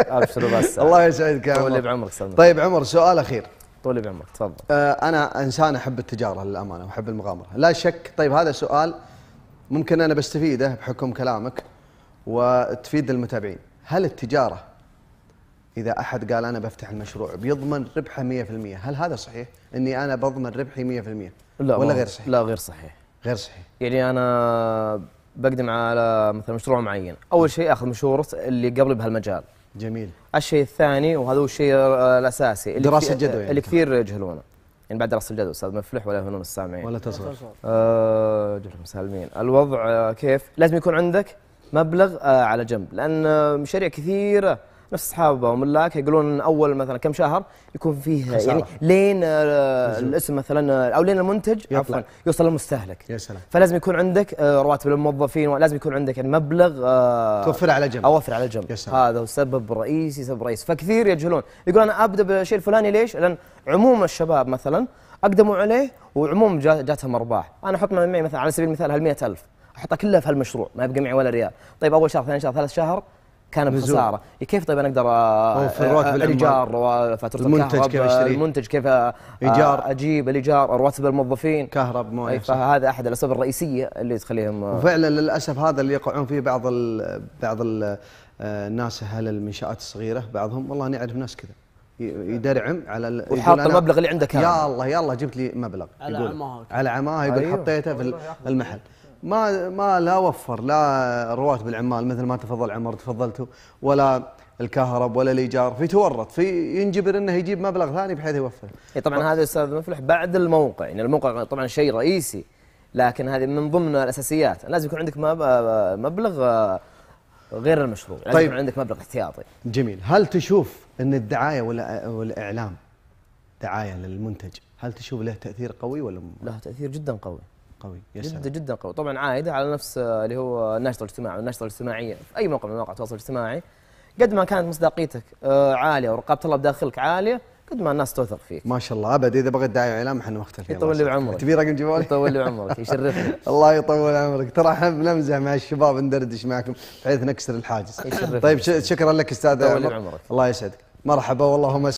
ابشروا بس الله يسعدك يا عمر طولي بعمرك طيب عمر سؤال اخير طولي بعمرك تفضل آه انا انسان احب التجاره للامانه واحب المغامره لا شك طيب هذا سؤال ممكن انا بستفيده بحكم كلامك وتفيد المتابعين هل التجاره اذا احد قال انا بفتح المشروع بيضمن ربحه 100% هل هذا صحيح اني انا بضمن ربحي 100% لا ولا غير صحيح لا غير صحيح غير صحيح يعني انا بقدم على مثلا مشروع معين اول نعم. شيء اخذ مشوره اللي قبلي بهالمجال جميل الشيء الثاني وهذا هو الشيء الاساسي اللي دراسه الجدوى يعني. اللي كثير يجهلونه يعني بعد دراسه الجدوى استاذ مفلح ولا يهمهم السامعين ولا تصغر آه جبتهم سالمين الوضع كيف لازم يكون عندك مبلغ آه، على جنب لان آه، مشاريع كثيره نفس اصحابه وملاك يقولون اول مثلا كم شهر يكون فيه خسارة. يعني لين الاسم مثلا او لين المنتج عفوا يوصل للمستهلك يا سلام فلازم يكون عندك آه، رواتب للموظفين ولازم يكون عندك يعني مبلغ آه، توفر على جنب اوفر على جنب يا سلام. هذا هو السبب الرئيسي سبب رئيسي فكثير يجهلون يقول انا ابدا بالشيء الفلاني ليش؟ لان عموم الشباب مثلا اقدموا عليه وعموم جاتهم ارباح انا احط معي مثلا على سبيل المثال هال 100000 احطها كلها في هالمشروع ما يبقى معي ولا ريال طيب اول شهر ثاني شهر ثالث شهر كان بخساره إيه، كيف طيب انا اقدر آه، آه، الايجار وفاتوره المنتج كيف اشتري المنتج كيف آه، ايجار اجيب الايجار رواتب الموظفين كهرب مويه فهذا احد الاسباب الرئيسيه اللي تخليهم وفعلا للاسف هذا اللي يقعون فيه بعض الـ بعض الـ الناس اهل المنشات الصغيره بعضهم والله اني اعرف ناس كذا يدرعم على وحاط المبلغ اللي عندك يا الله يا الله جبت لي مبلغ على عماها على عماها يقول أيوه. حطيته في المحل ما ما لا وفر لا رواتب العمال مثل ما تفضل عمر تفضلتوا ولا الكهرب ولا الايجار فيتورط في ينجبر انه يجيب مبلغ ثاني بحيث يوفر. اي طبعا هذا استاذ مفلح بعد الموقع يعني الموقع طبعا شيء رئيسي لكن هذه من ضمن الاساسيات لازم يكون عندك مبلغ آه، غير المشروع طيب. لازم يكون عندك مبلغ احتياطي. جميل هل تشوف ان الدعايه والاعلام دعايه للمنتج هل تشوف له تاثير قوي ولا له تاثير جدا قوي. قوي يسأل. جدا جدا قوي طبعا عايده على نفس آه، اللي هو الناشطه الاجتماعي والناشطه الاجتماعيه في اي موقع من مواقع التواصل الاجتماعي قد ما كانت مصداقيتك آه، عاليه ورقابه الله بداخلك عاليه قد ما الناس توثق فيك ما شاء الله ابد اذا بغيت دعايه واعلام احنا مختلفين يطول لي بعمرك تبي رقم جوالي؟ يطول لي بعمرك يشرفني الله يطول عمرك ترى احنا بنمزح مع الشباب ندردش معكم بحيث نكسر الحاجز يشرفني طيب شكرا لك استاذ يطول لي بعمرك الله يسعدك مرحبا والله